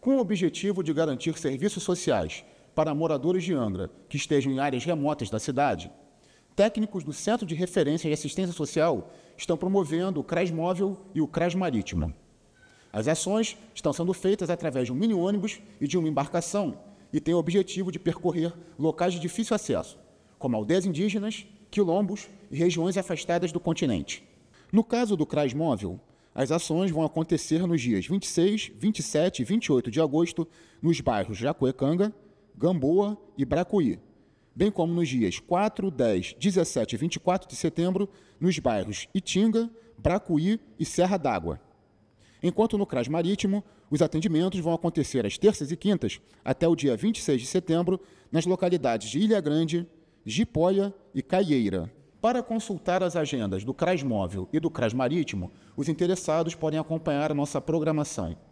com o objetivo de garantir serviços sociais para moradores de Angra que estejam em áreas remotas da cidade, técnicos do Centro de Referência e Assistência Social estão promovendo o CRAS Móvel e o CRAS Marítimo. As ações estão sendo feitas através de um mini-ônibus e de uma embarcação e têm o objetivo de percorrer locais de difícil acesso, como aldeias indígenas, quilombos e regiões afastadas do continente. No caso do CRAS Móvel, as ações vão acontecer nos dias 26, 27 e 28 de agosto nos bairros Jacuecanga, Gamboa e Bracuí, bem como nos dias 4, 10, 17 e 24 de setembro nos bairros Itinga, Bracuí e Serra d'Água. Enquanto no CRAS Marítimo, os atendimentos vão acontecer às terças e quintas até o dia 26 de setembro nas localidades de Ilha Grande, Jipoia e Caieira. Para consultar as agendas do CRAS Móvel e do CRAS Marítimo, os interessados podem acompanhar a nossa programação